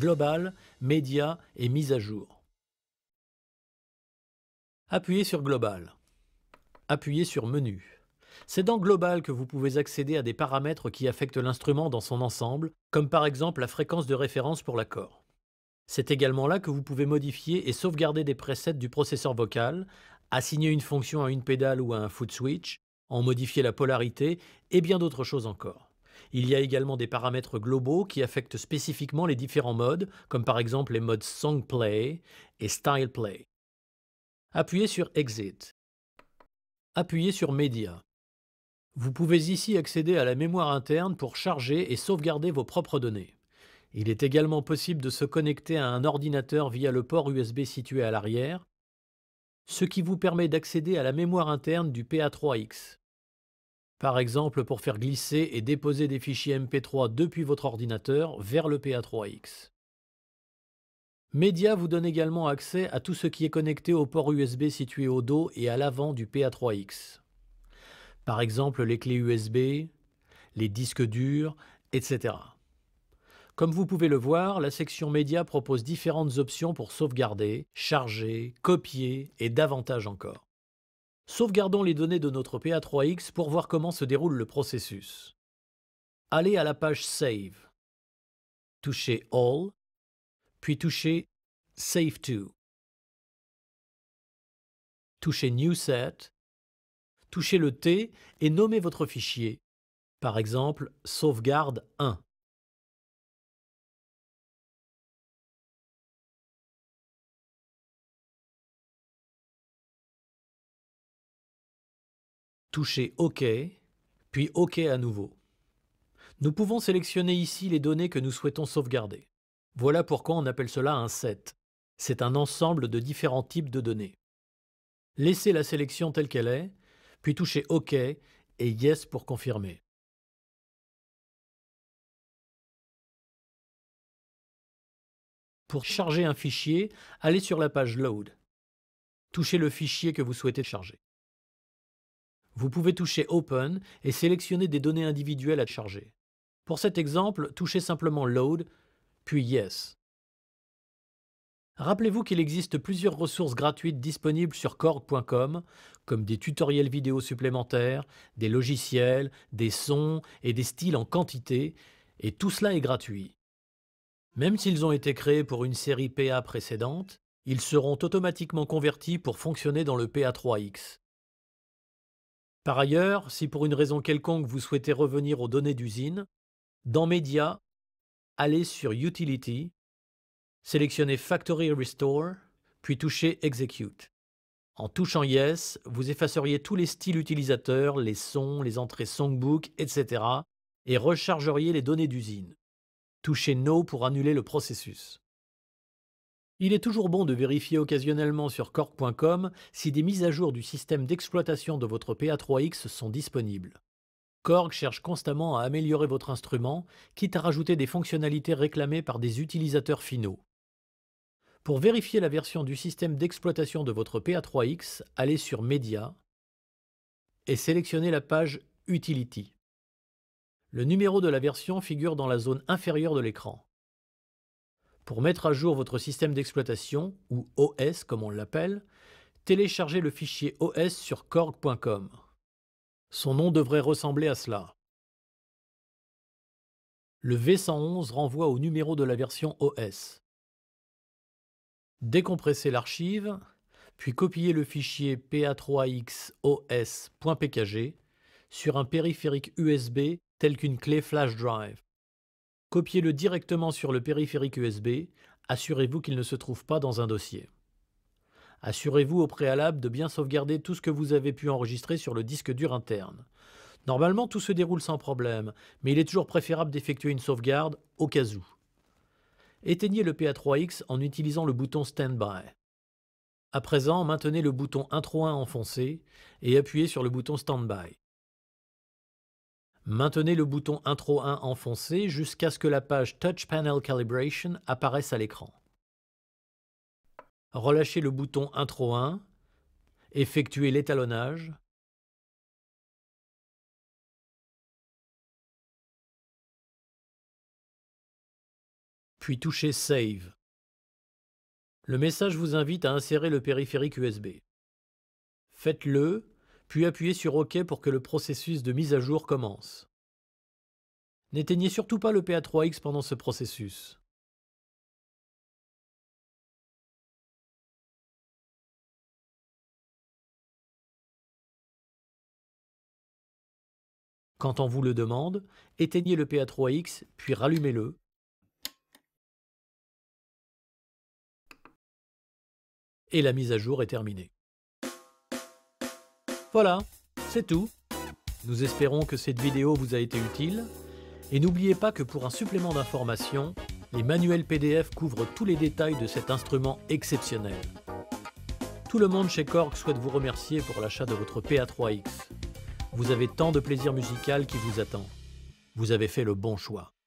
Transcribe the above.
global, Média et mise à jour. Appuyez sur global. Appuyez sur menu. C'est dans Global que vous pouvez accéder à des paramètres qui affectent l'instrument dans son ensemble, comme par exemple la fréquence de référence pour l'accord. C'est également là que vous pouvez modifier et sauvegarder des presets du processeur vocal, assigner une fonction à une pédale ou à un foot switch, en modifier la polarité et bien d'autres choses encore. Il y a également des paramètres globaux qui affectent spécifiquement les différents modes, comme par exemple les modes Song Play et Style Play. Appuyez sur Exit. Appuyez sur Media. Vous pouvez ici accéder à la mémoire interne pour charger et sauvegarder vos propres données. Il est également possible de se connecter à un ordinateur via le port USB situé à l'arrière, ce qui vous permet d'accéder à la mémoire interne du PA3X. Par exemple, pour faire glisser et déposer des fichiers MP3 depuis votre ordinateur vers le PA3X. Media vous donne également accès à tout ce qui est connecté au port USB situé au dos et à l'avant du PA3X. Par exemple, les clés USB, les disques durs, etc. Comme vous pouvez le voir, la section Média propose différentes options pour sauvegarder, charger, copier et davantage encore. Sauvegardons les données de notre PA3X pour voir comment se déroule le processus. Allez à la page Save. Touchez All, puis touchez Save to. Touchez New Set, touchez le T et nommez votre fichier, par exemple Sauvegarde 1. toucher OK, puis OK à nouveau. Nous pouvons sélectionner ici les données que nous souhaitons sauvegarder. Voilà pourquoi on appelle cela un set. C'est un ensemble de différents types de données. Laissez la sélection telle qu'elle est, puis touchez OK et Yes pour confirmer. Pour charger un fichier, allez sur la page Load. Touchez le fichier que vous souhaitez charger. Vous pouvez toucher Open et sélectionner des données individuelles à charger. Pour cet exemple, touchez simplement Load, puis Yes. Rappelez-vous qu'il existe plusieurs ressources gratuites disponibles sur Korg.com, comme des tutoriels vidéo supplémentaires, des logiciels, des sons et des styles en quantité, et tout cela est gratuit. Même s'ils ont été créés pour une série PA précédente, ils seront automatiquement convertis pour fonctionner dans le PA3X. Par ailleurs, si pour une raison quelconque vous souhaitez revenir aux données d'usine, dans Médias, allez sur Utility, sélectionnez Factory Restore, puis touchez Execute. En touchant Yes, vous effaceriez tous les styles utilisateurs, les sons, les entrées songbook, etc. et rechargeriez les données d'usine. Touchez No pour annuler le processus. Il est toujours bon de vérifier occasionnellement sur cork.com si des mises à jour du système d'exploitation de votre PA3X sont disponibles. Korg cherche constamment à améliorer votre instrument, quitte à rajouter des fonctionnalités réclamées par des utilisateurs finaux. Pour vérifier la version du système d'exploitation de votre PA3X, allez sur Média et sélectionnez la page Utility. Le numéro de la version figure dans la zone inférieure de l'écran. Pour mettre à jour votre système d'exploitation, ou OS comme on l'appelle, téléchargez le fichier OS sur korg.com. Son nom devrait ressembler à cela. Le V111 renvoie au numéro de la version OS. Décompressez l'archive, puis copiez le fichier pa3xos.pkg sur un périphérique USB tel qu'une clé flash drive copiez-le directement sur le périphérique USB, assurez-vous qu'il ne se trouve pas dans un dossier. Assurez-vous au préalable de bien sauvegarder tout ce que vous avez pu enregistrer sur le disque dur interne. Normalement, tout se déroule sans problème, mais il est toujours préférable d'effectuer une sauvegarde au cas où. Éteignez le PA3X en utilisant le bouton Standby. À présent, maintenez le bouton Intro 1 enfoncé et appuyez sur le bouton Standby. Maintenez le bouton Intro 1 enfoncé jusqu'à ce que la page Touch Panel Calibration apparaisse à l'écran. Relâchez le bouton Intro 1, effectuez l'étalonnage, puis touchez Save. Le message vous invite à insérer le périphérique USB. Faites-le puis appuyez sur OK pour que le processus de mise à jour commence. N'éteignez surtout pas le PA3X pendant ce processus. Quand on vous le demande, éteignez le PA3X puis rallumez-le. Et la mise à jour est terminée. Voilà, c'est tout. Nous espérons que cette vidéo vous a été utile. Et n'oubliez pas que pour un supplément d'informations, les manuels PDF couvrent tous les détails de cet instrument exceptionnel. Tout le monde chez Korg souhaite vous remercier pour l'achat de votre PA3X. Vous avez tant de plaisir musical qui vous attend. Vous avez fait le bon choix.